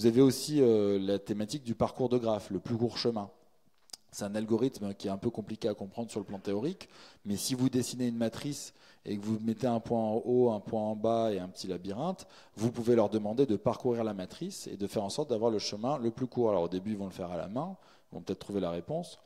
Vous avez aussi euh, la thématique du parcours de graphe, le plus court chemin. C'est un algorithme qui est un peu compliqué à comprendre sur le plan théorique, mais si vous dessinez une matrice et que vous mettez un point en haut, un point en bas et un petit labyrinthe, vous pouvez leur demander de parcourir la matrice et de faire en sorte d'avoir le chemin le plus court. Alors au début, ils vont le faire à la main, ils vont peut-être trouver la réponse,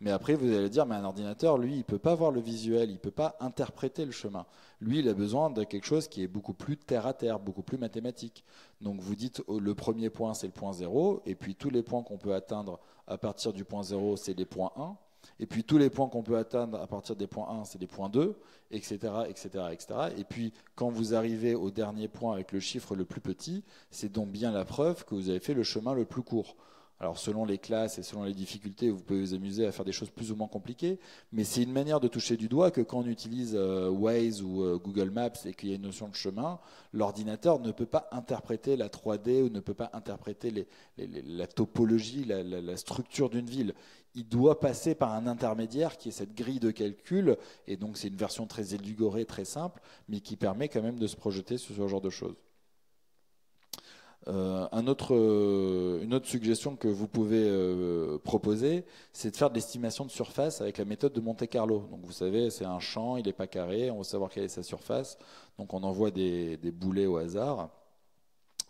mais après, vous allez dire, mais un ordinateur, lui, il ne peut pas voir le visuel, il ne peut pas interpréter le chemin. Lui, il a besoin de quelque chose qui est beaucoup plus terre à terre, beaucoup plus mathématique. Donc vous dites, oh, le premier point, c'est le point 0, et puis tous les points qu'on peut atteindre à partir du point 0, c'est les points 1. Et puis tous les points qu'on peut atteindre à partir des points 1, c'est les points 2, etc., etc., etc. Et puis quand vous arrivez au dernier point avec le chiffre le plus petit, c'est donc bien la preuve que vous avez fait le chemin le plus court. Alors selon les classes et selon les difficultés, vous pouvez vous amuser à faire des choses plus ou moins compliquées, mais c'est une manière de toucher du doigt que quand on utilise euh, Waze ou euh, Google Maps et qu'il y a une notion de chemin, l'ordinateur ne peut pas interpréter la 3D ou ne peut pas interpréter la topologie, la, structure d'une ville. Il doit passer par un intermédiaire qui est cette grille de calcul, et donc c'est une version très élugorée, très simple, mais qui permet quand même de se projeter sur ce genre de choses. Euh, euh, une autre suggestion que vous pouvez euh, proposer, c'est de faire de l'estimation de surface avec la méthode de Monte Carlo. Donc vous savez, c'est un champ, il n'est pas carré, on veut savoir quelle est sa surface. Donc on envoie des, boulets au hasard.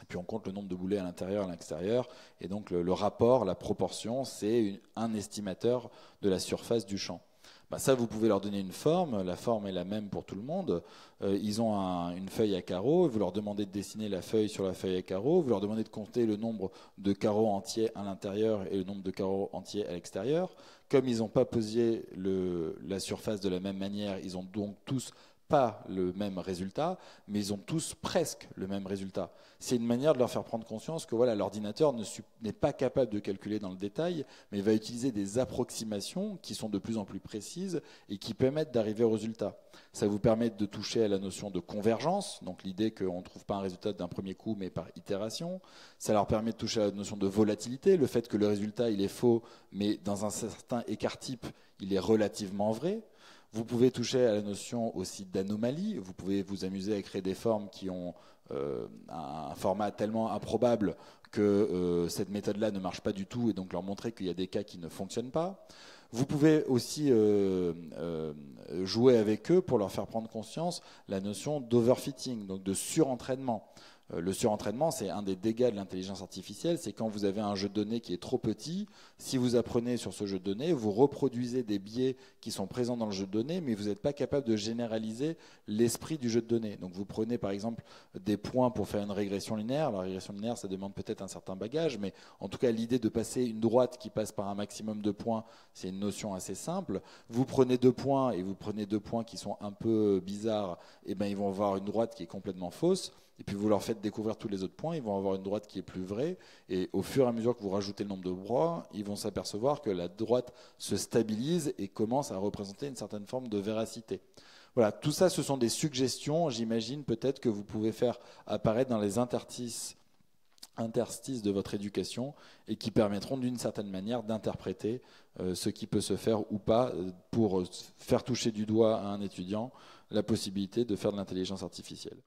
puis on compte le nombre de boulets à l'intérieur, à l'extérieur. Et donc le rapport, la proportion, c'est un estimateur de la surface du champ. Bah, ça, vous pouvez leur donner une forme. La forme est la même pour tout le monde. Euh, ils ont une feuille à carreaux. Vous leur demandez de dessiner la feuille sur la feuille à carreaux. Vous leur demandez de compter le nombre de carreaux entiers à l'intérieur et le nombre de carreaux entiers à l'extérieur. Comme ils n'ont pas posé la surface de la même manière, ils ont donc tous pas le même résultat, mais ils ont tous presque le même résultat. C'est une manière de leur faire prendre conscience que voilà, l'ordinateur n'est pas capable de calculer dans le détail, mais va utiliser des approximations qui sont de plus en plus précises et qui permettent d'arriver au résultat. Ça vous permet de toucher à la notion de convergence, donc l'idée qu'on ne trouve pas un résultat d'un premier coup, mais par itération. Ça leur permet de toucher à la notion de volatilité, le fait que le résultat il est faux, mais dans un certain écart type, il est relativement vrai. Vous pouvez toucher à la notion aussi d'anomalie. Vous pouvez vous amuser à créer des formes qui ont euh, un format tellement improbable que euh, cette méthode-là ne marche pas du tout et donc leur montrer qu'il y a des cas qui ne fonctionnent pas. Vous pouvez aussi euh, jouer avec eux pour leur faire prendre conscience la notion d'overfitting, donc de surentraînement. Euh, le surentraînement, c'est un des dégâts de l'intelligence artificielle, c'est quand vous avez un jeu de données qui est trop petit, si vous apprenez sur ce jeu de données, vous reproduisez des biais qui sont présents dans le jeu de données, mais vous n'êtes pas capable de généraliser l'esprit du jeu de données. Donc vous prenez par exemple des points pour faire une régression linéaire. La régression linéaire, ça demande peut-être un certain bagage, mais en tout cas l'idée de passer une droite qui passe par un maximum de points, c'est une notion assez simple. Vous prenez deux points et vous prenez deux points qui sont un peu bizarres, et eh bien ils vont avoir une droite qui est complètement fausse, et puis vous leur faites découvrir tous les autres points, ils vont avoir une droite qui est plus vraie. Et au fur et à mesure que vous rajoutez le nombre de bras, ils vont s'apercevoir que la droite se stabilise et commence à représenter une certaine forme de véracité. Voilà, tout ça, ce sont des suggestions, j'imagine, peut-être que vous pouvez faire apparaître dans les interstices, interstices de votre éducation et qui permettront d'une certaine manière d'interpréter euh, ce qui peut se faire ou pas euh, pour euh, faire toucher du doigt à un étudiant la possibilité de faire de l'intelligence artificielle.